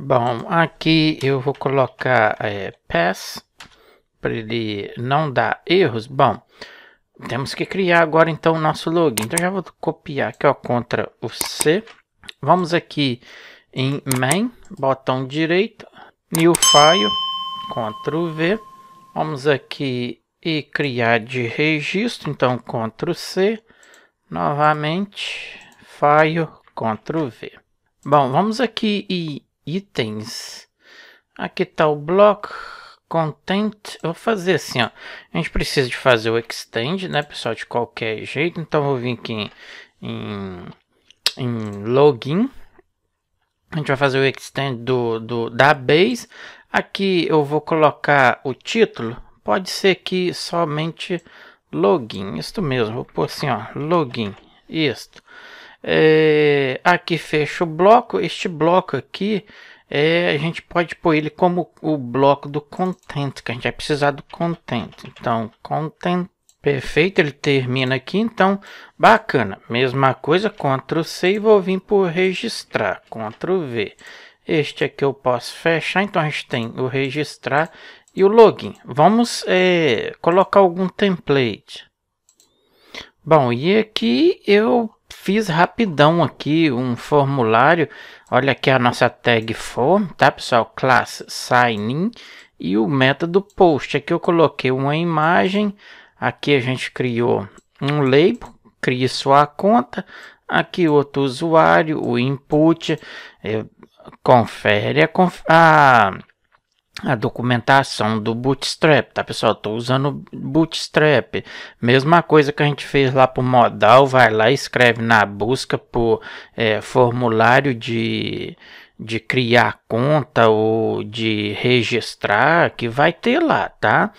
Bom, aqui eu vou colocar é, pass para ele não dar erros. Bom, temos que criar agora então o nosso login. Então já vou copiar aqui ó, contra o C. Vamos aqui em main, botão direito, new file, ctrl V. Vamos aqui e criar de registro, então ctrl C, novamente file, ctrl V. Bom, vamos aqui e itens. Aqui está o bloco content. Eu vou fazer assim, ó. A gente precisa de fazer o extend, né, pessoal, de qualquer jeito. Então vou vir aqui em, em, em login. A gente vai fazer o extend do, do da base. Aqui eu vou colocar o título. Pode ser que somente login, isto mesmo. Vou pôr assim, ó, login. Isto. É, aqui fecha o bloco. Este bloco aqui, é, a gente pode pôr ele como o bloco do content, que a gente vai precisar do content. Então, content, perfeito, ele termina aqui. Então, bacana. Mesma coisa, Ctrl C e vou vir por registrar, Ctrl V. Este aqui eu posso fechar, então a gente tem o registrar e o login. Vamos é, colocar algum template. Bom, e aqui eu fiz rapidão aqui um formulário. Olha aqui a nossa tag form, tá pessoal? Class sign in e o método post. Aqui eu coloquei uma imagem, aqui a gente criou um label, cria sua conta. Aqui outro usuário, o input, confere a, a a documentação do Bootstrap, tá pessoal? Estou usando Bootstrap. Mesma coisa que a gente fez lá para o modal, vai lá e escreve na busca por é, formulário de, de criar conta ou de registrar, que vai ter lá, tá?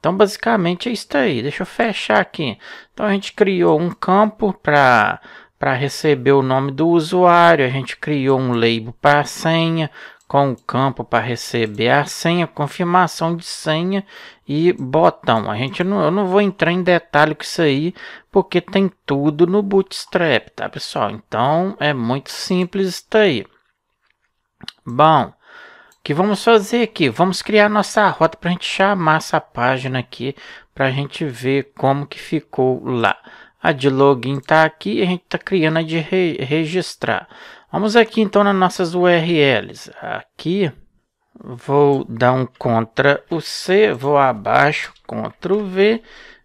Então basicamente é isso aí. Deixa eu fechar aqui. Então a gente criou um campo para para receber o nome do usuário, a gente criou um label para a senha, com o campo para receber a senha, confirmação de senha e botão. A gente não, eu não vou entrar em detalhe com isso aí, porque tem tudo no Bootstrap, tá pessoal? Então é muito simples isso aí. Bom, o que vamos fazer aqui? Vamos criar nossa rota para a gente chamar essa página aqui para a gente ver como que ficou lá. A de login está aqui e a gente está criando a de re registrar. Vamos aqui então nas nossas URLs. Aqui vou dar um CTRL o C, vou abaixo, CTRL V.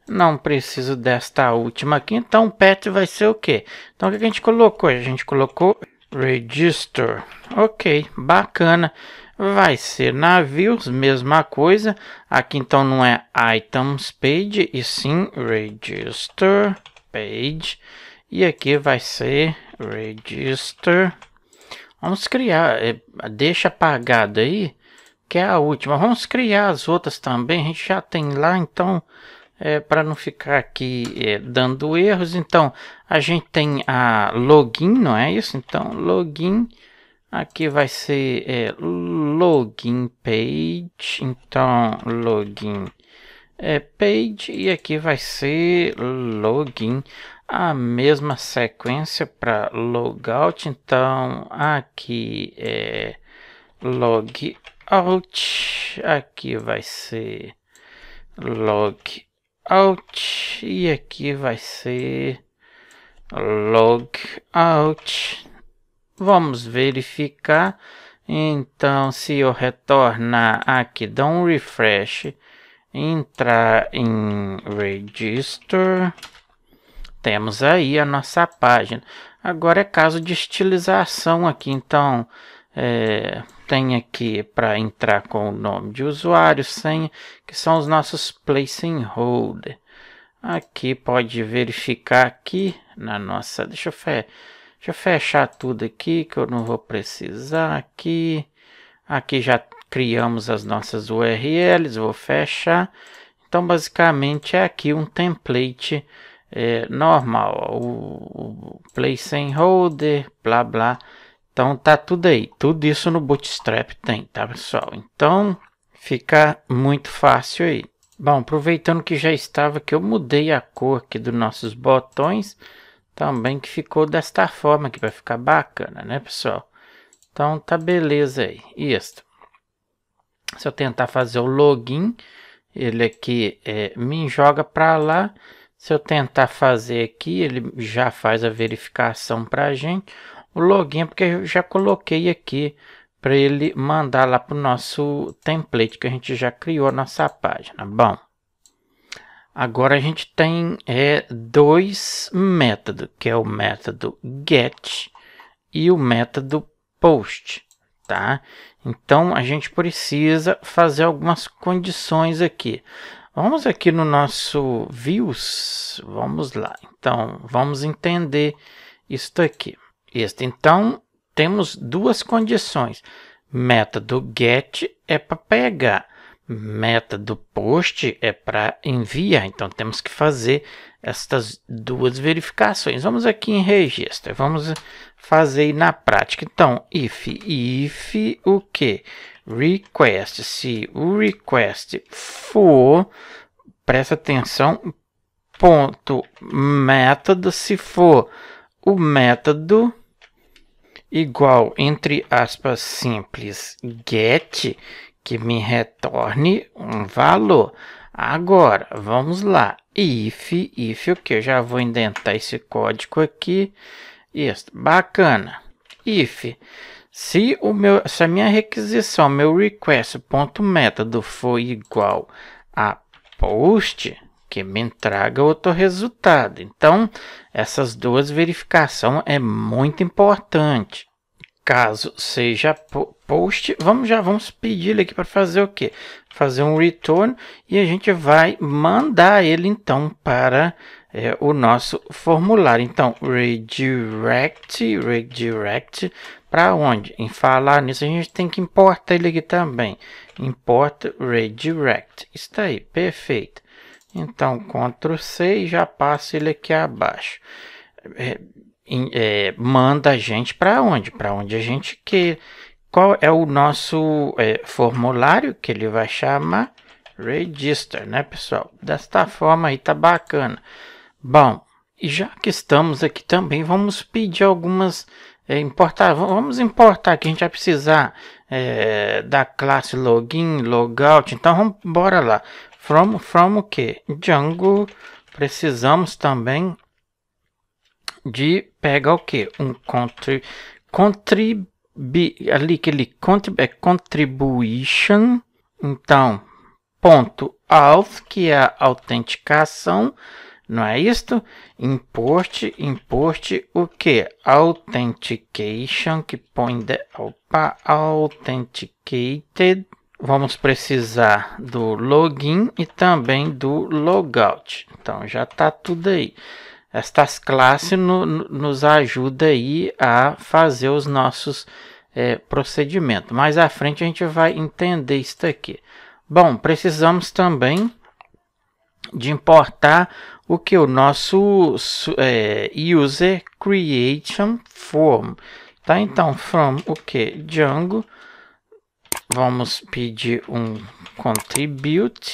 Não preciso desta última aqui, então o pet vai ser o quê? Então o que a gente colocou? A gente colocou register. Ok, bacana. Vai ser navios, mesma coisa. Aqui então não é items page, e sim register page. E aqui vai ser register. Vamos criar, eh, deixa apagado aí, que é a última. Vamos criar as outras também, a gente já tem lá, então, é, eh, para não ficar aqui é, dando erros. Então, a gente tem a login, não é isso? Então, login, aqui vai ser é, login page, então, login é, page, e aqui vai ser login a mesma sequência para logout, então aqui é logout, aqui vai ser logout e aqui vai ser logout. Vamos verificar. Então, se eu retornar aqui, dá um refresh, entrar em register, temos aí a nossa página. Agora é caso de estilização aqui, então é, tem aqui para entrar com o nome de usuário, senha, que são os nossos placeholders Aqui pode verificar aqui na nossa, deixa eu, fe, deixa eu fechar tudo aqui que eu não vou precisar aqui. Aqui já criamos as nossas URLs, vou fechar. Então basicamente é aqui um template é, normal, o, o place holder, blá blá. Então tá tudo aí, tudo isso no Bootstrap tem, tá pessoal? Então fica muito fácil aí. Bom, aproveitando que já estava que eu mudei a cor aqui dos nossos botões, também que ficou desta forma que vai ficar bacana, né pessoal? Então tá beleza aí, isso. Se eu tentar fazer o login, ele aqui é, me joga para lá se eu tentar fazer aqui, ele já faz a verificação para a gente. O login, é porque eu já coloquei aqui para ele mandar lá para o nosso template que a gente já criou a nossa página. Bom, agora a gente tem é, dois métodos, que é o método get e o método post, tá? Então a gente precisa fazer algumas condições aqui. Vamos aqui no nosso views, vamos lá. Então, vamos entender isto aqui. Este, então, temos duas condições. Meta do get é para pegar, meta do post é para enviar. Então, temos que fazer estas duas verificações. Vamos aqui em registro, vamos fazer na prática. Então, if, if, o que? request. Se o request for, presta atenção, ponto método, se for o método igual entre aspas simples get que me retorne um valor. Agora, vamos lá. If, if o que? Eu já vou indentar esse código aqui. Isso, bacana. If se, o meu, se a minha requisição, meu método for igual a post, que me entrega outro resultado. Então, essas duas verificação é muito importante. Caso seja post, vamos já vamos pedir ele aqui para fazer o que? Fazer um return e a gente vai mandar ele então para é, o nosso formulário. Então, redirect, redirect para onde? Em falar nisso, a gente tem que importar ele aqui também. Import redirect. Está aí, perfeito. Então, Ctrl C e já passa ele aqui abaixo. É, é, manda a gente para onde? Para onde a gente quer. Qual é o nosso é, formulário que ele vai chamar? Register, né, pessoal? Desta forma aí tá bacana. Bom, e já que estamos aqui também, vamos pedir algumas é, importar, vamos importar que a gente vai precisar é, da classe login, logout, então vamos bora lá. From, from o que? Django, precisamos também de pegar o que? Um country, contrib ali que ele contrib é contribution, então ponto auth que é a autenticação não é isto? Import, import o que? Authentication, que põe de, opa, authenticated. Vamos precisar do login e também do logout. Então já está tudo aí. Estas classes no, no, nos ajuda aí a fazer os nossos é, procedimentos. Mais à frente a gente vai entender isso aqui. Bom, precisamos também de importar o que o nosso é, user creation form tá então from o que Django vamos pedir um contribute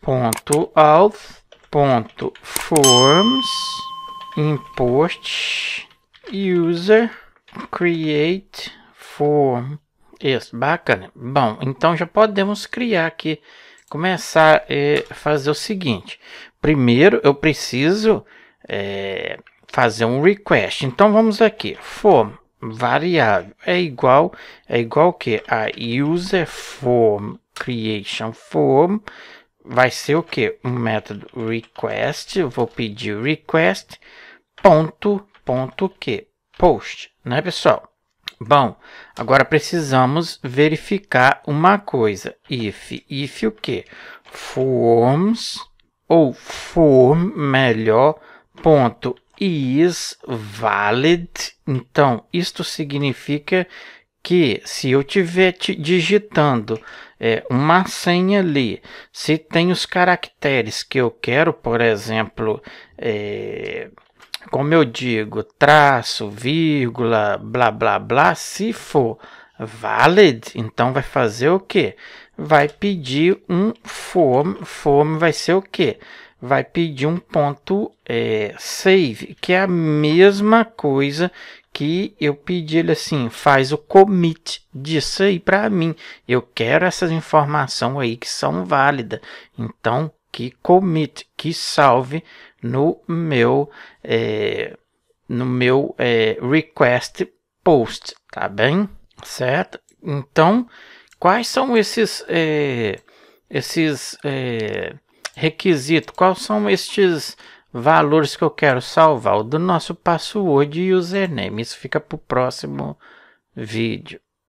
ponto auth ponto forms import user create form isso bacana bom então já podemos criar aqui começar a é, fazer o seguinte. Primeiro, eu preciso é, fazer um request. Então, vamos aqui. Form variável é igual é igual que a user form creation form vai ser o que um método request eu vou pedir request ponto ponto que post né pessoal Bom, agora precisamos verificar uma coisa. If, if o quê? Forms ou form, melhor, ponto is valid. Então, isto significa que se eu tiver digitando é, uma senha ali, se tem os caracteres que eu quero, por exemplo, é, como eu digo, traço, vírgula, blá blá blá, se for valid, então vai fazer o que? Vai pedir um form, form vai ser o que? Vai pedir um ponto é, save, que é a mesma coisa que eu pedi ele assim, faz o commit disso aí para mim. Eu quero essas informações aí que são válidas. Então, que commit, que salve no meu, é, no meu é, request post, tá bem? Certo? Então, quais são esses, é, esses é, requisitos? Quais são estes valores que eu quero salvar? O do nosso password e username. Isso fica para o próximo vídeo.